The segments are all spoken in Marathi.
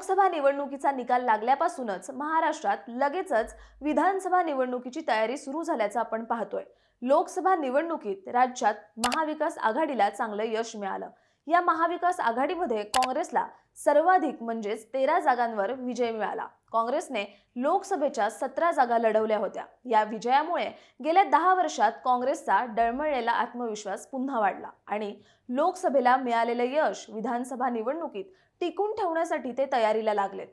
लोकसभा निवडणुकीचा निकाल लागल्यापासूनच महाराष्ट्रात लगेचच विधानसभा निवडणुकीची तयारी सुरू झाल्याचं आपण पाहतोय लोकसभा निवडणुकीत राज्यात महाविकास आघाडीला चांगलं यश मिळालं या महाविकास आघाडीमध्ये काँग्रेसला सर्वाधिक म्हणजेच तेरा जागांवर विजय मिळाला काँग्रेसने लोकसभेच्या सतरा जागा लढवल्या होत्या या विजयामुळे गेल्या दहा वर्षात काँग्रेसचा डळमळलेला आत्मविश्वास पुन्हा वाढला आणि लोकसभेला मिळालेलं यश विधानसभा निवडणुकीत टिकून ठेवण्यासाठी ते तयारीला लागलेत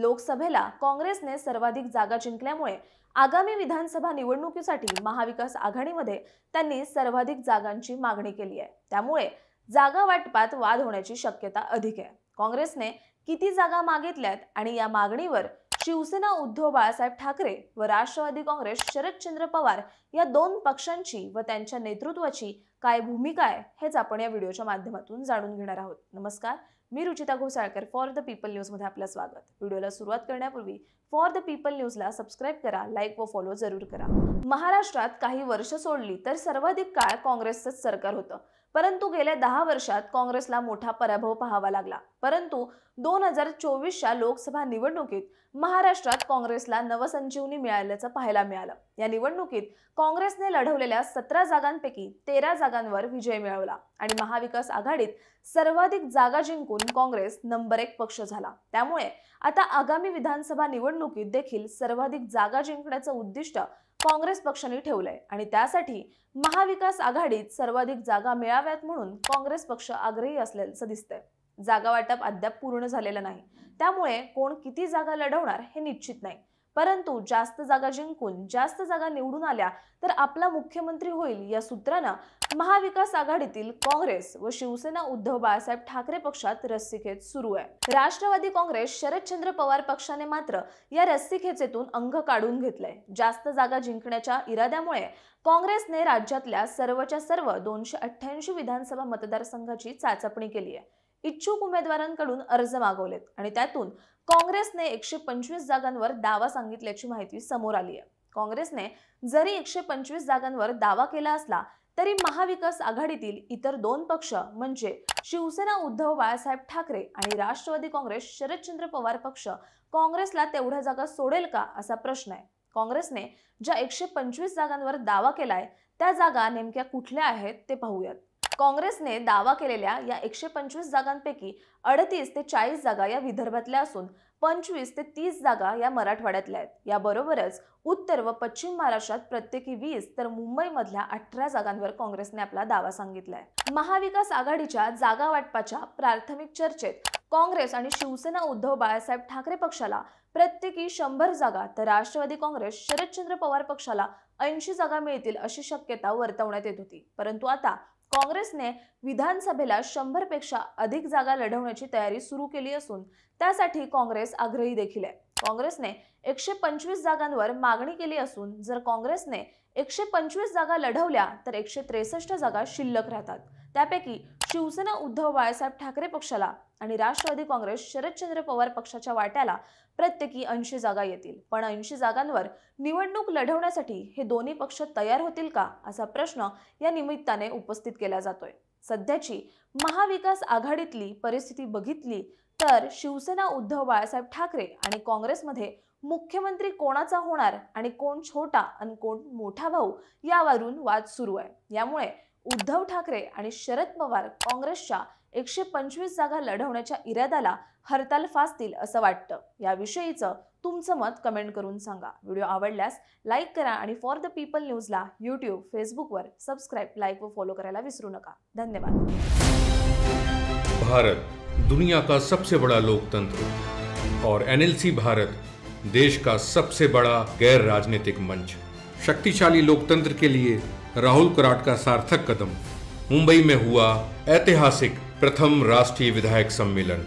लोकसभेला काँग्रेसने सर्वाधिक जागा जिंकल्यामुळे आगामी विधानसभा निवडणुकीसाठी महाविकास आघाडीमध्ये त्यांनी सर्वाधिक जागांची मागणी केली आहे त्यामुळे जागा वाटपात वाद होण्याची शक्यता अधिक आहे काँग्रेसने किती जागा मागितल्यात आणि या मागणीवर शिवसेना उद्धव बाळासाहेब ठाकरे व राष्ट्रवादी काँग्रेस शरदचंद्र पवार या दोन पक्षांची व त्यांच्या नेतृत्वाची काय भूमिका आहे हेच आपण या व्हिडिओच्या माध्यमातून जाणून घेणार आहोत नमस्कार मी Ruchita Ghosalkar for the people news मध्ये आपलं स्वागत व्हिडिओला सुरुवात करण्यापूर्वी फॉर द पीपल न्यूज ला सबस्क्राईब करा लाईक व फॉलो जरूर करा महाराष्ट्रात काही वर्ष सोडली तर सर्वाधिक काळ काँग्रेसच सरकार होतं परंतु गेल्या दहा वर्षात काँग्रेसला मोठा पराभव पाहावा लागला परंतु दोन हजार चोवीसच्या लोकसभा निवडणुकीत महाराष्ट्रात काँग्रेसला नवसंजीवनी मिळाल्याचं पाहायला मिळालं या निवडणुकीत काँग्रेसने लढवलेल्या सतरा जागांपैकी तेरा जागांवर विजय मिळवला आणि महाविकास आघाडीत सर्वाधिक जागा जिंकून काँग्रेस नंबर एक पक्ष झाला त्यामुळे आता आगामी विधानसभा निवडणुकीत देखील सर्वाधिक जागा जिंकण्याचं उद्दिष्ट काँग्रेस पक्षाने ठेवलंय आणि त्यासाठी महाविकास आघाडीत सर्वाधिक जागा मिळाव्यात म्हणून काँग्रेस पक्ष आग्रही असल्याचं दिसतंय जागा वाटप अद्याप पूर्ण झालेलं नाही त्यामुळे कोण किती जागा लढवणार हे निश्चित नाही परंतु जास्त जागा जिंकून जास्त जागा निवडून आल्या तर आपला मुख्यमंत्री होईल या सूत्रानं महाविकास आघाडीतील काँग्रेस व शिवसेना उद्धव बाळासाहेब ठाकरे पक्षात रस्सीखेच सुरू आहे राष्ट्रवादी काँग्रेस शरदचंद्र पवार पक्षाने मात्र या रस्सीखेचेतून अंग काढून घेतलंय जास्त जागा जिंकण्याच्या इराद्यामुळे काँग्रेसने राज्यातल्या सर्वच्या सर्व दोनशे अठ्ठ्याऐंशी विधानसभा मतदारसंघाची चाचपणी केली आहे इच्छुक उमेदवारांकडून अर्ज मागवलेत आणि त्यातून काँग्रेसने एकशे पंचवीस जागांवर दावा सांगितल्याची माहिती समोर आली आहे काँग्रेसने जरी एकशे पंचवीस जागांवर दावा केला असला तरी महाविकास आघाडीतील इतर दोन पक्ष म्हणजे शिवसेना उद्धव बाळासाहेब ठाकरे आणि राष्ट्रवादी काँग्रेस शरदचंद्र पवार पक्ष काँग्रेसला तेवढ्या जागा सोडेल का असा प्रश्न आहे काँग्रेसने ज्या एकशे पंचवीस जागांवर दावा केलाय त्या जागा नेमक्या कुठल्या आहेत ते पाहूयात काँग्रेसने दावा केलेल्या या एकशे पंचवीस जागांपैकी अडतीस ते चाळीस जागा या विदर्भातल्या असून पंचवीस ते तीस जागा या मराठवाड्यातल्या आहेत याबरोबरच उत्तर व पश्चिम महाराष्ट्रात प्रत्येकी वीस तर मुंबईमधल्या अठरा जागांवर काँग्रेसने आपला दावा सांगितलाय महाविकास आघाडीच्या जागा वाटपाच्या प्राथमिक चर्चेत काँग्रेस आणि शिवसेना उद्धव बाळासाहेब ठाकरे पक्षाला प्रत्येकी शंभर जागा तर राष्ट्रवादी काँग्रेस शरदचंद्र पवार पक्षाला ऐंशी जागा मिळतील अशी शक्यता वर्तवण्यात येत होती परंतु आता काँग्रेसने विधानसभेला शंभरपेक्षा अधिक जागा लढवण्याची तयारी सुरू केली असून त्यासाठी काँग्रेस आग्रही देखील आहे काँग्रेसने एकशे पंचवीस जागांवर मागणी केली असून जर काँग्रेसने एकशे पंचवीस जागा लढवल्या तर एकशे त्रेसष्ट जागा शिल्लक राहतात त्यापैकी शिवसेना उद्धव बाळासाहेब ठाकरे पक्षाला आणि राष्ट्रवादी काँग्रेस शरदचंद्र पवार पक्षाच्या वाट्याला प्रत्येकी ऐंशी जागा येतील पण ऐंशी जागांवर निवडणूक लढवण्यासाठी हे दोन्ही पक्ष तयार होतील का असा प्रश्न या निमित्ताने उपस्थित केला जातोय सध्याची महाविकास आघाडीतली परिस्थिती बघितली तर शिवसेना उद्धव बाळासाहेब ठाकरे आणि काँग्रेसमध्ये मुख्यमंत्री कोणाचा होणार आणि कोण छोटा आणि कोण मोठा भाऊ यावरून वाद सुरू आहे यामुळे उद्धव ठाकरे आणि शरद पवार काँग्रेसच्या एकशे पंचवीस जागा लढवण्याच्या इराद्याला हरताल फासतील असं वाटतं याविषयीचं तुमचं मत कमेंट करून सांगा व्हिडिओ आवडल्यास लाईक करा आणि फॉर द पीपल न्यूजला यूट्यूब फेसबुकवर सबस्क्राईब लाईक व फॉलो करायला विसरू नका धन्यवाद भारत दुनिया का सबसे बड़ा लोकतंत्र और एनएलसी भारत देश का सबसे बड़ा गैर राजनीतिक मंच शक्तिशाली लोकतंत्र के लिए राहुल कराट का सार्थक कदम मुंबई में हुआ ऐतिहासिक प्रथम राष्ट्रीय विधायक सम्मेलन